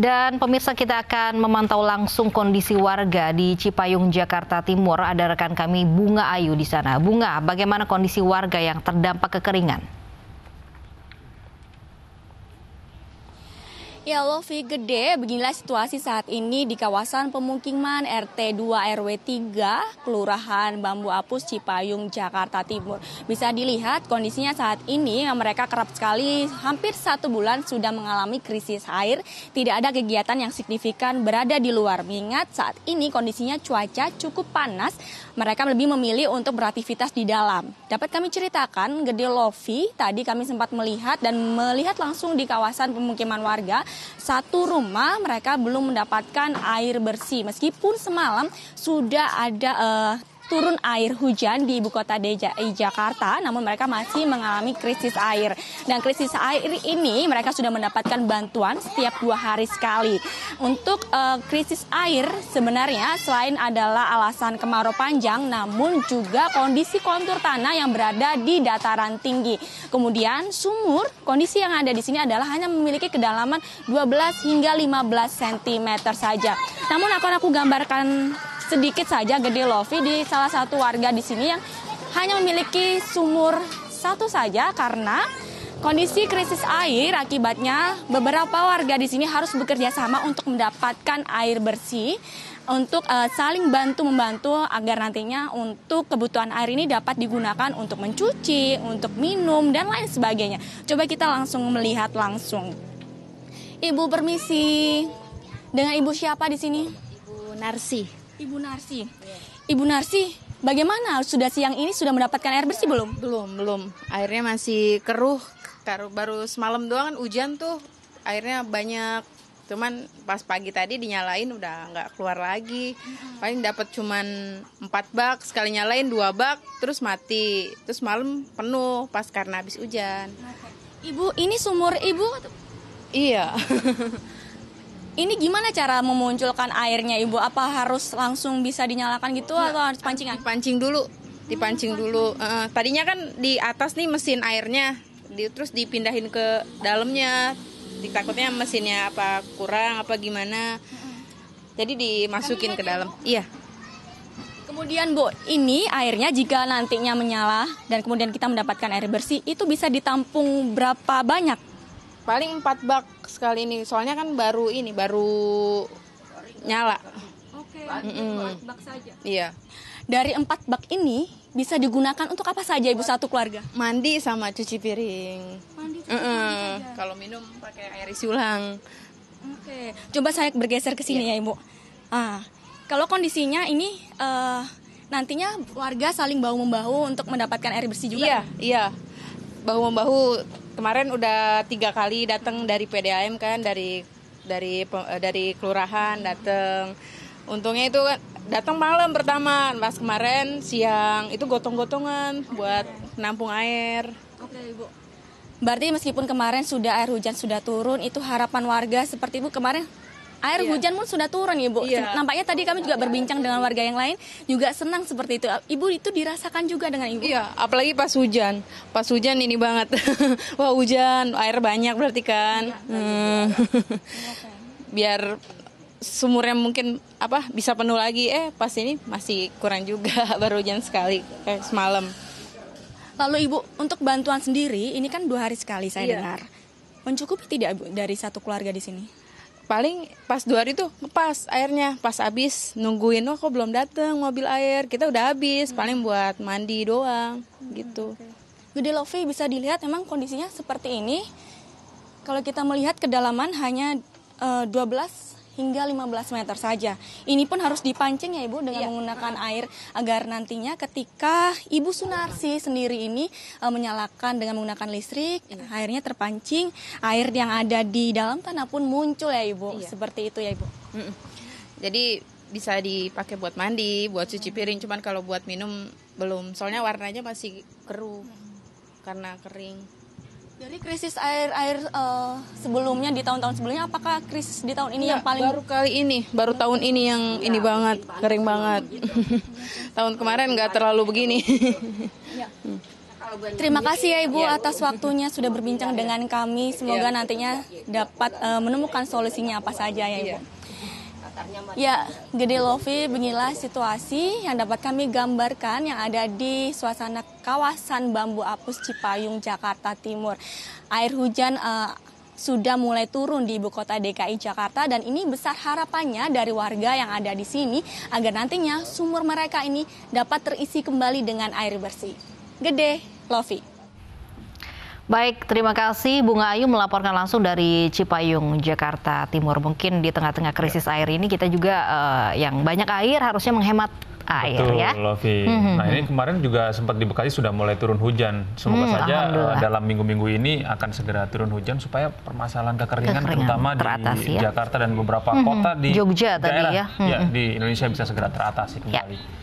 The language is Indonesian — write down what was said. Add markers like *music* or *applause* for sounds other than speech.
Dan pemirsa kita akan memantau langsung kondisi warga di Cipayung, Jakarta Timur. Ada rekan kami Bunga Ayu di sana. Bunga, bagaimana kondisi warga yang terdampak kekeringan? Ya Lofi, gede beginilah situasi saat ini di kawasan pemukiman RT 2 RW 3 Kelurahan Bambu Apus Cipayung Jakarta Timur. Bisa dilihat kondisinya saat ini mereka kerap sekali hampir satu bulan sudah mengalami krisis air. Tidak ada kegiatan yang signifikan berada di luar. Mengingat saat ini kondisinya cuaca cukup panas, mereka lebih memilih untuk beraktivitas di dalam. Dapat kami ceritakan, Gede Lofi tadi kami sempat melihat dan melihat langsung di kawasan pemukiman warga satu rumah mereka belum mendapatkan air bersih meskipun semalam sudah ada uh, turun air hujan di ibu kota DKI Jakarta, namun mereka masih mengalami krisis air. Dan krisis air ini mereka sudah mendapatkan bantuan setiap dua hari sekali. Untuk uh, krisis air sebenarnya selain adalah alasan kemarau panjang, namun juga kondisi kontur tanah yang berada di dataran tinggi. Kemudian sumur, kondisi yang ada di sini adalah hanya memiliki kedalaman 12 hingga 15 cm saja. Namun akan aku gambarkan sedikit saja Gede Lofi di salah satu warga di sini yang hanya memiliki sumur satu saja karena Kondisi krisis air akibatnya beberapa warga di sini harus bekerja sama untuk mendapatkan air bersih untuk uh, saling bantu membantu agar nantinya untuk kebutuhan air ini dapat digunakan untuk mencuci, untuk minum dan lain sebagainya. Coba kita langsung melihat langsung. Ibu permisi. Dengan ibu siapa di sini? Ibu Narsi. Ibu Narsi. Yeah. Ibu Narsi, bagaimana sudah siang ini sudah mendapatkan air bersih belum? Belum, belum. Airnya masih keruh. Baru semalam doang kan hujan tuh airnya banyak. Cuman pas pagi tadi dinyalain udah nggak keluar lagi. Paling dapat cuman 4 bak, sekali nyalain 2 bak, terus mati. Terus malam penuh pas karena habis hujan. Ibu, ini sumur ibu? Iya. *laughs* Ini gimana cara memunculkan airnya Ibu? Apa harus langsung bisa dinyalakan gitu ya, atau harus pancingan? Pancing dulu, dipancing dulu. Uh, tadinya kan di atas nih mesin airnya, di, terus dipindahin ke dalamnya. Ditakutnya mesinnya apa kurang apa gimana. Jadi dimasukin ke dalam. Iya. Kemudian Bu, ini airnya jika nantinya menyala dan kemudian kita mendapatkan air bersih itu bisa ditampung berapa banyak? paling empat bak sekali ini soalnya kan baru ini baru nyala oke okay, mm bak saja iya dari empat bak ini bisa digunakan untuk apa saja ibu satu keluarga mandi sama cuci piring mandi cuci piring mm -mm. kalau minum pakai air isi ulang oke coba saya bergeser ke sini yeah. ya ibu ah kalau kondisinya ini uh, nantinya warga saling bahu membahu untuk mendapatkan air bersih juga iya iya bahu membahu kemarin udah tiga kali datang dari PDAM kan dari dari eh, dari kelurahan datang untungnya itu kan, datang malam pertama pas kemarin siang itu gotong-gotongan buat nampung air oke ibu berarti meskipun kemarin sudah air hujan sudah turun itu harapan warga seperti ibu kemarin air yeah. hujan pun sudah turun ibu. Yeah. Nampaknya tadi kami juga berbincang dengan warga yang lain juga senang seperti itu. Ibu itu dirasakan juga dengan ibu. Iya, yeah, apalagi pas hujan. Pas hujan ini banget. *laughs* Wah hujan, air banyak berarti kan. Yeah, hmm. *laughs* Biar sumurnya mungkin apa bisa penuh lagi eh pas ini masih kurang juga *laughs* baru hujan sekali kayak eh, semalam. Lalu ibu untuk bantuan sendiri ini kan dua hari sekali saya yeah. dengar. Mencukupi tidak ibu dari satu keluarga di sini? paling pas dua hari tuh ngepas airnya pas habis nungguin oh kok belum dateng mobil air kita udah habis hmm. paling buat mandi doang hmm, gitu okay. Gede Lofi bisa dilihat emang kondisinya seperti ini kalau kita melihat kedalaman hanya uh, eh, 12 hingga 15 meter saja. Ini pun harus dipancing ya Ibu dengan iya. menggunakan air agar nantinya ketika Ibu Sunarsi sendiri ini e, menyalakan dengan menggunakan listrik, iya. airnya terpancing, air yang ada di dalam tanah pun muncul ya Ibu. Iya. Seperti itu ya Ibu. Jadi bisa dipakai buat mandi, buat cuci iya. piring, cuman kalau buat minum belum. Soalnya warnanya masih keruh karena kering. Dari krisis air-air uh, eh, sebelumnya di tahun-tahun sebelumnya, apakah krisis di tahun ini ya, yang paling baru kali ini, baru tahun ini yang ya, ini banget, kering banget. Gitu. *laughs* tahun kemarin nggak terlalu begini. Iya. Terima kasih ya Ibu atas waktunya sudah berbincang dengan kami. Semoga iya. nantinya dapat uh, menemukan solusinya apa saja ya Ibu. Iya. Ya, Gede Lofi beginilah situasi yang dapat kami gambarkan yang ada di suasana kawasan Bambu Apus Cipayung, Jakarta Timur. Air hujan uh, sudah mulai turun di ibu kota DKI Jakarta dan ini besar harapannya dari warga yang ada di sini agar nantinya sumur mereka ini dapat terisi kembali dengan air bersih. Gede, Lofi. Baik, terima kasih Bunga Ayu melaporkan langsung dari Cipayung, Jakarta Timur. Mungkin di tengah-tengah krisis ya. air ini kita juga uh, yang banyak air harusnya menghemat air Betul, ya. Lofi. -hmm. Nah ini kemarin juga sempat di Bekasi sudah mulai turun hujan. Semoga hmm, saja eh, dalam minggu-minggu ini akan segera turun hujan supaya permasalahan kekeringan, kekeringan terutama teratasi, di ya? Jakarta dan beberapa -hmm. kota di Jogja tadi ya. -hmm. ya mhm. di Indonesia bisa segera teratasi ya. kembali. Ya.